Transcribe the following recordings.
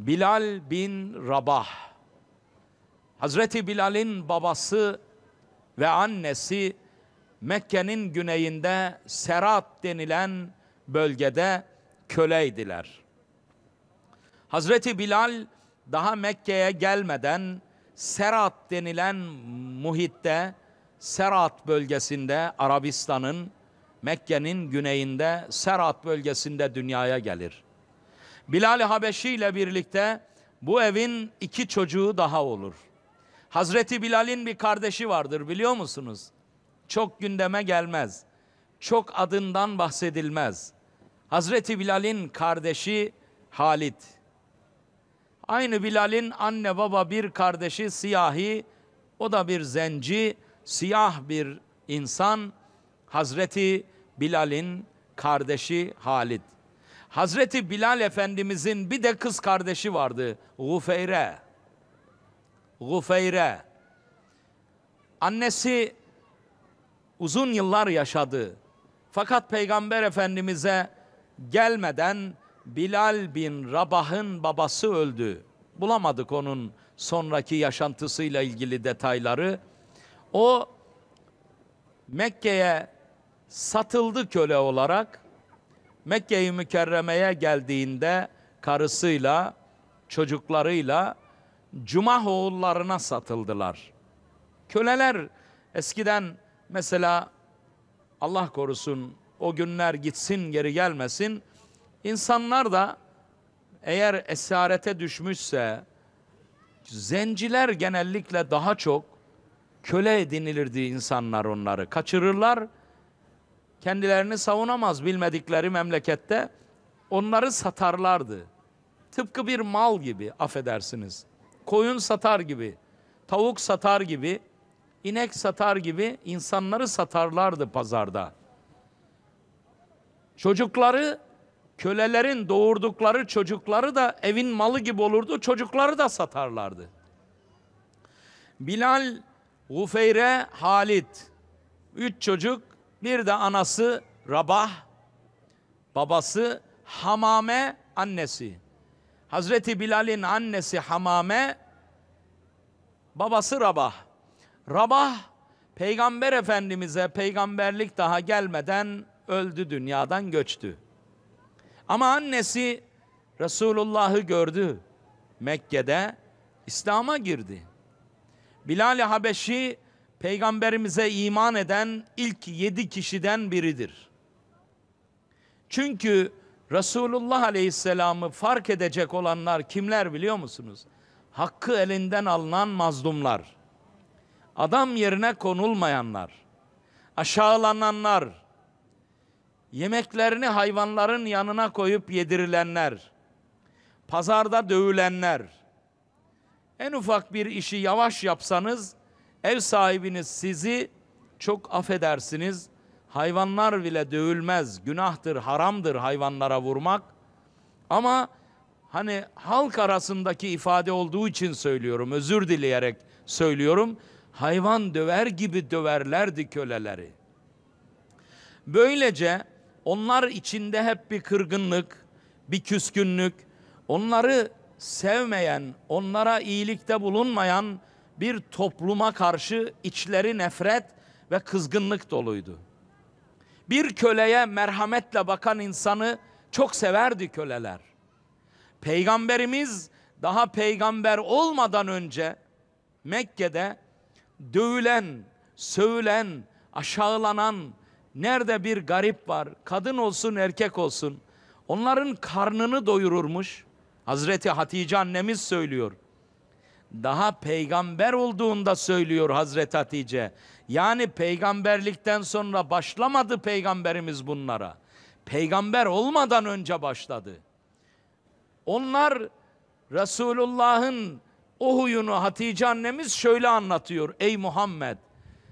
Bilal bin Rabah. Hazreti Bilal'in babası ve annesi Mekke'nin güneyinde Serat denilen bölgede köleydiler. Hazreti Bilal daha Mekke'ye gelmeden Serat denilen muhitte, Serat bölgesinde Arabistan'ın Mekke'nin güneyinde Serat bölgesinde dünyaya gelir. Bilal-i Habeşi ile birlikte bu evin iki çocuğu daha olur. Hazreti Bilal'in bir kardeşi vardır biliyor musunuz? Çok gündeme gelmez. Çok adından bahsedilmez. Hazreti Bilal'in kardeşi Halit. Aynı Bilal'in anne baba bir kardeşi siyahi, o da bir zenci, siyah bir insan. Hazreti Bilal'in kardeşi Halit. Hazreti Bilal Efendimizin bir de kız kardeşi vardı. Gufeyre. Gufeyre. Annesi uzun yıllar yaşadı. Fakat Peygamber Efendimiz'e gelmeden Bilal bin Rabah'ın babası öldü. Bulamadık onun sonraki yaşantısıyla ilgili detayları. O Mekke'ye satıldı köle olarak. Mekke-i Mükerreme'ye geldiğinde karısıyla, çocuklarıyla cuma oğullarına satıldılar. Köleler eskiden mesela Allah korusun o günler gitsin geri gelmesin. İnsanlar da eğer esarete düşmüşse zenciler genellikle daha çok köle edinilirdi insanlar onları. Kaçırırlar, kendilerini savunamaz bilmedikleri memlekette onları satarlardı. Tıpkı bir mal gibi affedersiniz. Koyun satar gibi, tavuk satar gibi, inek satar gibi insanları satarlardı pazarda. Çocukları, kölelerin doğurdukları çocukları da evin malı gibi olurdu, çocukları da satarlardı. Bilal, Gufeyre, Halit, üç çocuk bir de anası Rabah, babası Hamame annesi. Hazreti Bilal'in annesi Hamame, babası Rabah. Rabah Peygamber Efendimiz'e peygamberlik daha gelmeden öldü dünyadan göçtü. Ama annesi Resulullah'ı gördü. Mekke'de İslam'a girdi. Bilal-i Habeşi peygamberimize iman eden ilk yedi kişiden biridir. Çünkü Resulullah Aleyhisselam'ı fark edecek olanlar kimler biliyor musunuz? Hakkı elinden alınan mazlumlar, adam yerine konulmayanlar, aşağılananlar, yemeklerini hayvanların yanına koyup yedirilenler, pazarda dövülenler, en ufak bir işi yavaş yapsanız Ev sahibiniz sizi çok affedersiniz hayvanlar bile dövülmez. Günahtır, haramdır hayvanlara vurmak. Ama hani halk arasındaki ifade olduğu için söylüyorum. Özür dileyerek söylüyorum. Hayvan döver gibi döverlerdi köleleri. Böylece onlar içinde hep bir kırgınlık, bir küskünlük, onları sevmeyen, onlara iyilikte bulunmayan bir topluma karşı içleri nefret ve kızgınlık doluydu. Bir köleye merhametle bakan insanı çok severdi köleler. Peygamberimiz daha peygamber olmadan önce Mekke'de dövülen, sövülen, aşağılanan nerede bir garip var, kadın olsun erkek olsun onların karnını doyururmuş. Hazreti Hatice annemiz söylüyor daha peygamber olduğunda söylüyor Hazreti Hatice. Yani peygamberlikten sonra başlamadı peygamberimiz bunlara. Peygamber olmadan önce başladı. Onlar Resulullah'ın o huyunu Hatice annemiz şöyle anlatıyor. Ey Muhammed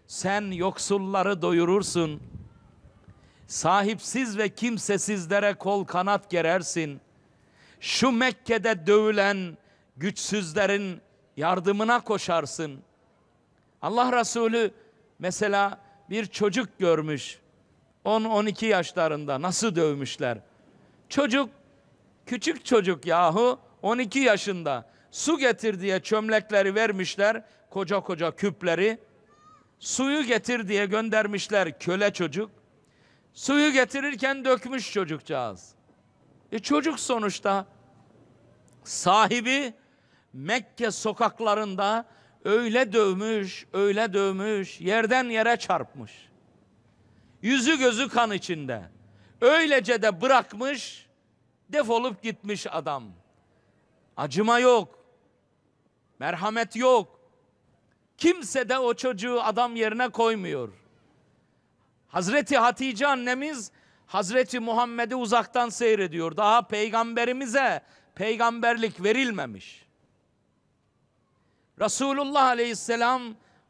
sen yoksulları doyurursun. Sahipsiz ve kimsesizlere kol kanat gerersin. Şu Mekke'de dövülen güçsüzlerin yardımına koşarsın. Allah Resulü mesela bir çocuk görmüş. 10-12 yaşlarında nasıl dövmüşler. Çocuk, küçük çocuk yahu 12 yaşında su getir diye çömlekleri vermişler, koca koca küpleri. Suyu getir diye göndermişler köle çocuk. Suyu getirirken dökmüş çocukcağız. E çocuk sonuçta sahibi Mekke sokaklarında öyle dövmüş, öyle dövmüş, yerden yere çarpmış. Yüzü gözü kan içinde. Öylece de bırakmış, defolup gitmiş adam. Acıma yok. Merhamet yok. Kimse de o çocuğu adam yerine koymuyor. Hazreti Hatice annemiz Hazreti Muhammed'i uzaktan seyrediyor. Daha peygamberimize peygamberlik verilmemiş. Resulullah Aleyhisselam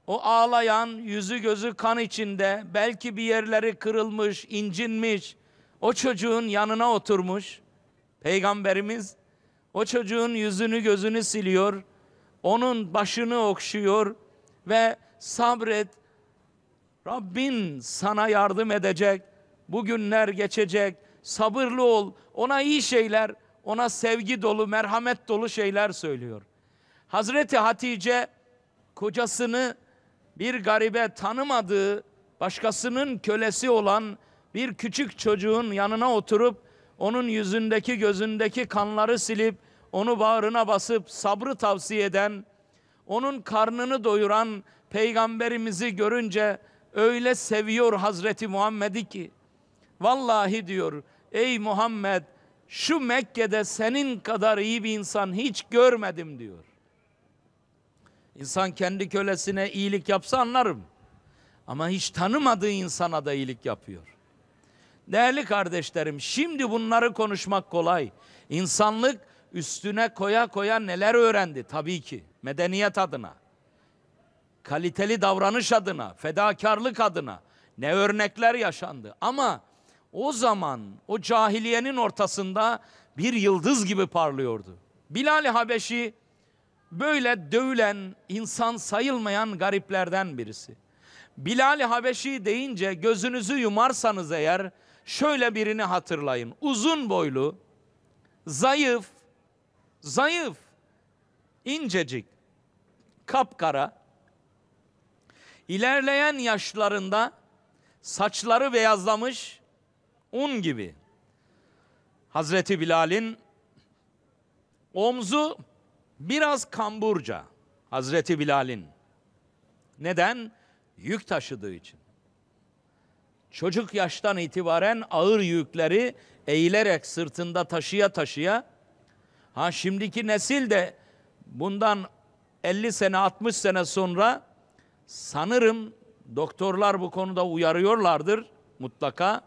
o ağlayan, yüzü gözü kan içinde, belki bir yerleri kırılmış, incinmiş, o çocuğun yanına oturmuş. Peygamberimiz o çocuğun yüzünü gözünü siliyor, onun başını okşuyor ve sabret, Rabbin sana yardım edecek, bugünler geçecek, sabırlı ol, ona iyi şeyler, ona sevgi dolu, merhamet dolu şeyler söylüyor.'' Hazreti Hatice kocasını bir garibe tanımadığı, başkasının kölesi olan bir küçük çocuğun yanına oturup onun yüzündeki gözündeki kanları silip onu bağrına basıp sabrı tavsiye eden, onun karnını doyuran peygamberimizi görünce öyle seviyor Hazreti Muhammed'i ki vallahi diyor ey Muhammed şu Mekke'de senin kadar iyi bir insan hiç görmedim diyor. İnsan kendi kölesine iyilik yapsa anlarım. Ama hiç tanımadığı insana da iyilik yapıyor. Değerli kardeşlerim, şimdi bunları konuşmak kolay. İnsanlık üstüne koya koya neler öğrendi tabii ki. Medeniyet adına, kaliteli davranış adına, fedakarlık adına ne örnekler yaşandı. Ama o zaman o cahiliyenin ortasında bir yıldız gibi parlıyordu. Bilal Habeşi böyle dövülen, insan sayılmayan gariplerden birisi. Bilal-i Habeşi deyince gözünüzü yumarsanız eğer şöyle birini hatırlayın. Uzun boylu, zayıf, zayıf, incecik, kapkara, ilerleyen yaşlarında saçları beyazlamış un gibi. Hazreti Bilal'in omzu Biraz kamburca Hazreti Bilal'in. Neden? Yük taşıdığı için. Çocuk yaştan itibaren ağır yükleri eğilerek sırtında taşıya taşıya ha şimdiki nesil de bundan 50 sene 60 sene sonra sanırım doktorlar bu konuda uyarıyorlardır mutlaka.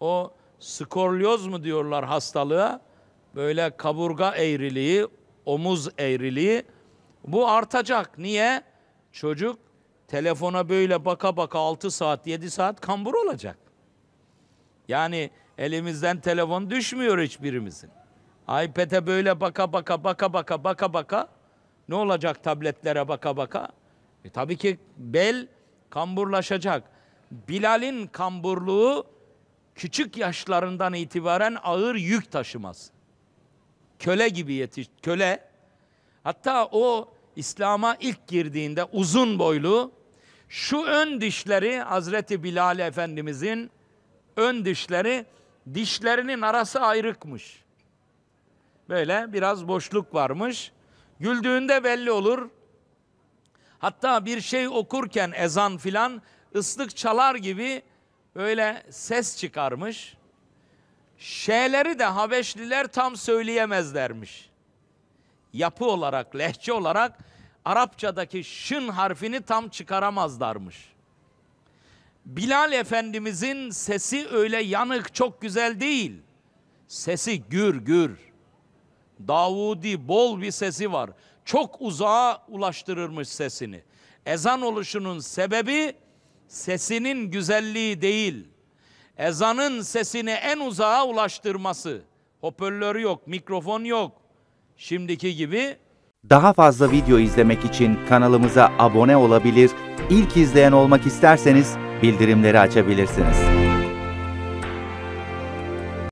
O skorlyoz mu diyorlar hastalığa? Böyle kaburga eğriliği, omuz eğriliği bu artacak. Niye? Çocuk telefona böyle baka baka 6 saat 7 saat kambur olacak. Yani elimizden telefon düşmüyor hiçbirimizin. iPad'e böyle baka baka baka baka baka baka ne olacak tabletlere baka baka? E tabii ki bel kamburlaşacak. Bilal'in kamburluğu küçük yaşlarından itibaren ağır yük taşıması köle gibi yetiş köle. Hatta o İslam'a ilk girdiğinde uzun boylu şu ön dişleri Hazreti Bilal Efendimizin ön dişleri dişlerinin arası ayrıkmış. Böyle biraz boşluk varmış. Güldüğünde belli olur. Hatta bir şey okurken ezan filan ıslık çalar gibi böyle ses çıkarmış. Şeyleri de Habeşliler tam söyleyemezlermiş. Yapı olarak, lehçe olarak Arapçadaki şın harfini tam çıkaramazlarmış. Bilal Efendimizin sesi öyle yanık çok güzel değil. Sesi gür gür. Davudi bol bir sesi var. Çok uzağa ulaştırırmış sesini. Ezan oluşunun sebebi sesinin güzelliği değil.'' ezanın sesini en uzağa ulaştırması. Hoparlör yok, mikrofon yok. Şimdiki gibi. Daha fazla video izlemek için kanalımıza abone olabilir, ilk izleyen olmak isterseniz bildirimleri açabilirsiniz.